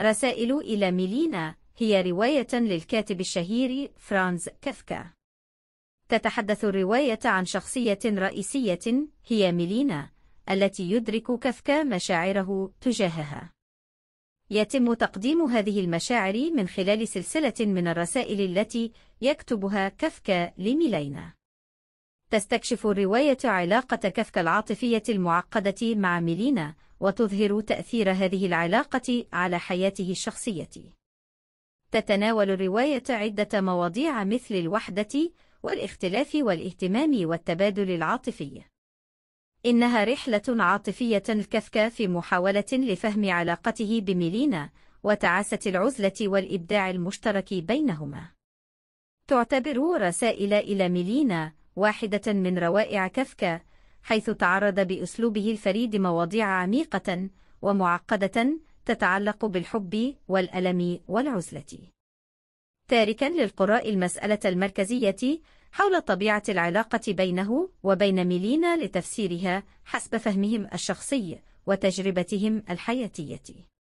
رسائل إلى ميلينا هي رواية للكاتب الشهير فرانز كافكا. تتحدث الرواية عن شخصية رئيسية هي ميلينا التي يدرك كافكا مشاعره تجاهها. يتم تقديم هذه المشاعر من خلال سلسلة من الرسائل التي يكتبها كافكا لميلينا. تستكشف الرواية علاقة كفك العاطفية المعقدة مع ميلينا وتظهر تأثير هذه العلاقة على حياته الشخصية تتناول الرواية عدة مواضيع مثل الوحدة والاختلاف والاهتمام والتبادل العاطفي إنها رحلة عاطفية الكفكة في محاولة لفهم علاقته بميلينا وتعاسة العزلة والإبداع المشترك بينهما تعتبر رسائل إلى ميلينا واحدة من روائع كافكا، حيث تعرض بأسلوبه الفريد مواضيع عميقة ومعقدة تتعلق بالحب والألم والعزلة تاركا للقراء المسألة المركزية حول طبيعة العلاقة بينه وبين ميلينا لتفسيرها حسب فهمهم الشخصي وتجربتهم الحياتية